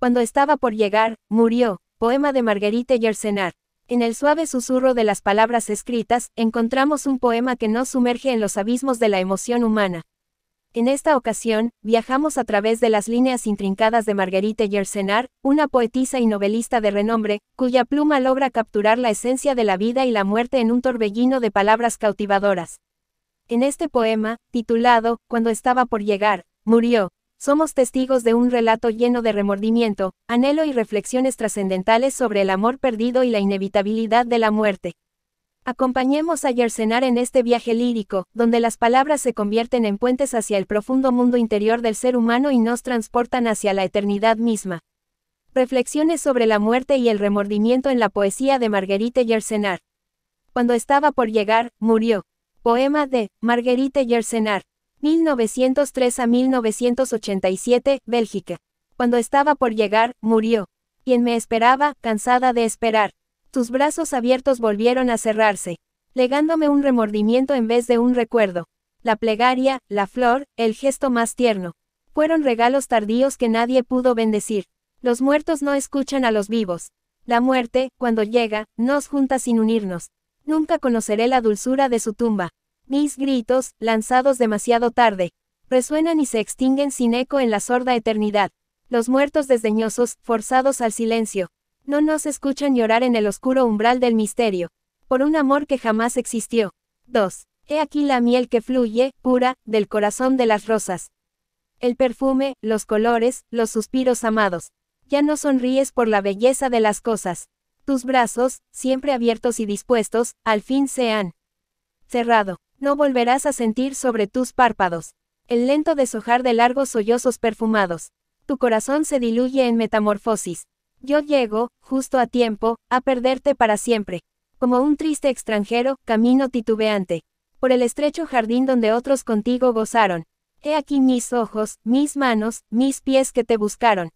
Cuando estaba por llegar, murió, poema de Marguerite Yersenar. En el suave susurro de las palabras escritas, encontramos un poema que nos sumerge en los abismos de la emoción humana. En esta ocasión, viajamos a través de las líneas intrincadas de Marguerite Yersenar, una poetisa y novelista de renombre, cuya pluma logra capturar la esencia de la vida y la muerte en un torbellino de palabras cautivadoras. En este poema, titulado Cuando estaba por llegar, murió, somos testigos de un relato lleno de remordimiento, anhelo y reflexiones trascendentales sobre el amor perdido y la inevitabilidad de la muerte. Acompañemos a Yersenar en este viaje lírico, donde las palabras se convierten en puentes hacia el profundo mundo interior del ser humano y nos transportan hacia la eternidad misma. Reflexiones sobre la muerte y el remordimiento en la poesía de Marguerite Yersenar. Cuando estaba por llegar, murió. Poema de Marguerite Yersenar. 1903 a 1987, Bélgica. Cuando estaba por llegar, murió. Quien me esperaba, cansada de esperar. Tus brazos abiertos volvieron a cerrarse, legándome un remordimiento en vez de un recuerdo. La plegaria, la flor, el gesto más tierno. Fueron regalos tardíos que nadie pudo bendecir. Los muertos no escuchan a los vivos. La muerte, cuando llega, nos junta sin unirnos. Nunca conoceré la dulzura de su tumba. Mis gritos, lanzados demasiado tarde, resuenan y se extinguen sin eco en la sorda eternidad. Los muertos desdeñosos, forzados al silencio, no nos escuchan llorar en el oscuro umbral del misterio, por un amor que jamás existió. 2. He aquí la miel que fluye, pura, del corazón de las rosas. El perfume, los colores, los suspiros amados. Ya no sonríes por la belleza de las cosas. Tus brazos, siempre abiertos y dispuestos, al fin se han cerrado. No volverás a sentir sobre tus párpados el lento deshojar de largos sollozos perfumados. Tu corazón se diluye en metamorfosis. Yo llego, justo a tiempo, a perderte para siempre. Como un triste extranjero, camino titubeante. Por el estrecho jardín donde otros contigo gozaron. He aquí mis ojos, mis manos, mis pies que te buscaron.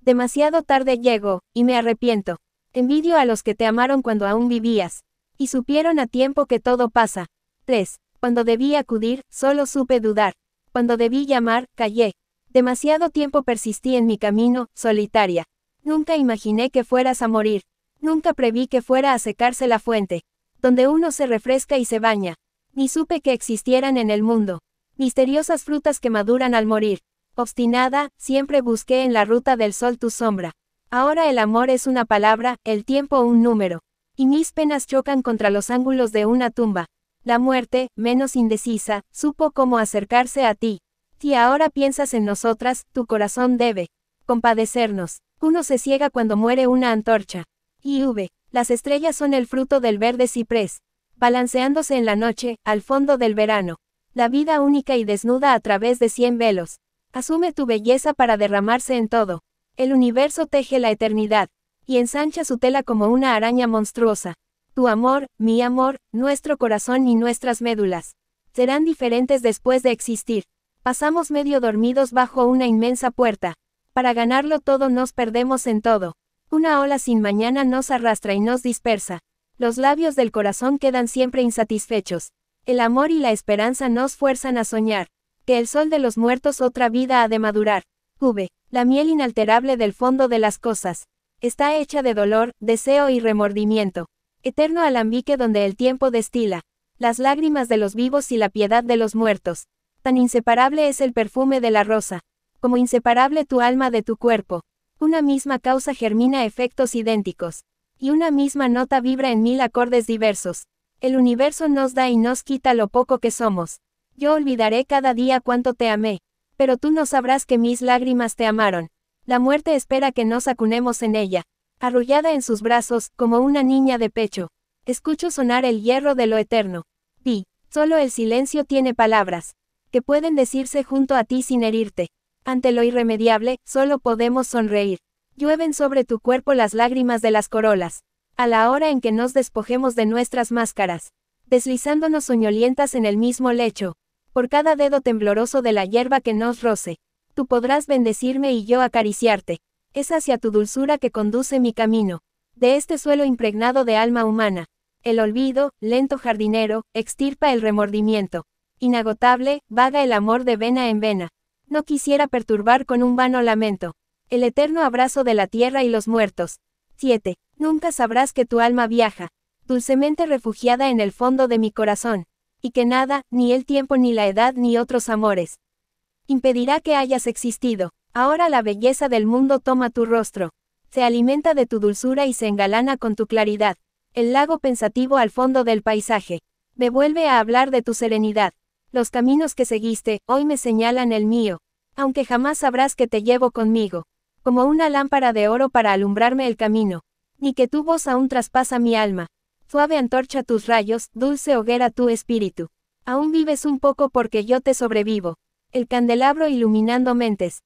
Demasiado tarde llego, y me arrepiento. Envidio a los que te amaron cuando aún vivías. Y supieron a tiempo que todo pasa. 3. Cuando debí acudir, solo supe dudar. Cuando debí llamar, callé. Demasiado tiempo persistí en mi camino, solitaria. Nunca imaginé que fueras a morir. Nunca preví que fuera a secarse la fuente, donde uno se refresca y se baña. Ni supe que existieran en el mundo. Misteriosas frutas que maduran al morir. Obstinada, siempre busqué en la ruta del sol tu sombra. Ahora el amor es una palabra, el tiempo un número. Y mis penas chocan contra los ángulos de una tumba. La muerte, menos indecisa, supo cómo acercarse a ti. Si ahora piensas en nosotras, tu corazón debe compadecernos. Uno se ciega cuando muere una antorcha. Y V. Las estrellas son el fruto del verde ciprés, balanceándose en la noche, al fondo del verano. La vida única y desnuda a través de cien velos. Asume tu belleza para derramarse en todo. El universo teje la eternidad, y ensancha su tela como una araña monstruosa. Tu amor, mi amor, nuestro corazón y nuestras médulas. Serán diferentes después de existir. Pasamos medio dormidos bajo una inmensa puerta. Para ganarlo todo nos perdemos en todo. Una ola sin mañana nos arrastra y nos dispersa. Los labios del corazón quedan siempre insatisfechos. El amor y la esperanza nos fuerzan a soñar. Que el sol de los muertos otra vida ha de madurar. V. La miel inalterable del fondo de las cosas. Está hecha de dolor, deseo y remordimiento. Eterno alambique donde el tiempo destila, las lágrimas de los vivos y la piedad de los muertos. Tan inseparable es el perfume de la rosa, como inseparable tu alma de tu cuerpo. Una misma causa germina efectos idénticos, y una misma nota vibra en mil acordes diversos. El universo nos da y nos quita lo poco que somos. Yo olvidaré cada día cuánto te amé, pero tú no sabrás que mis lágrimas te amaron. La muerte espera que nos acunemos en ella, arrullada en sus brazos, como una niña de pecho. Escucho sonar el hierro de lo eterno. Vi, solo el silencio tiene palabras, que pueden decirse junto a ti sin herirte. Ante lo irremediable, solo podemos sonreír. Llueven sobre tu cuerpo las lágrimas de las corolas. A la hora en que nos despojemos de nuestras máscaras, deslizándonos soñolientas en el mismo lecho, por cada dedo tembloroso de la hierba que nos roce, tú podrás bendecirme y yo acariciarte es hacia tu dulzura que conduce mi camino. De este suelo impregnado de alma humana, el olvido, lento jardinero, extirpa el remordimiento. Inagotable, vaga el amor de vena en vena. No quisiera perturbar con un vano lamento. El eterno abrazo de la tierra y los muertos. 7. Nunca sabrás que tu alma viaja, dulcemente refugiada en el fondo de mi corazón, y que nada, ni el tiempo ni la edad ni otros amores, impedirá que hayas existido. Ahora la belleza del mundo toma tu rostro, se alimenta de tu dulzura y se engalana con tu claridad. El lago pensativo al fondo del paisaje. Me vuelve a hablar de tu serenidad. Los caminos que seguiste, hoy me señalan el mío. Aunque jamás sabrás que te llevo conmigo. Como una lámpara de oro para alumbrarme el camino. Ni que tu voz aún traspasa mi alma. Suave antorcha tus rayos, dulce hoguera tu espíritu. Aún vives un poco porque yo te sobrevivo. El candelabro iluminando mentes.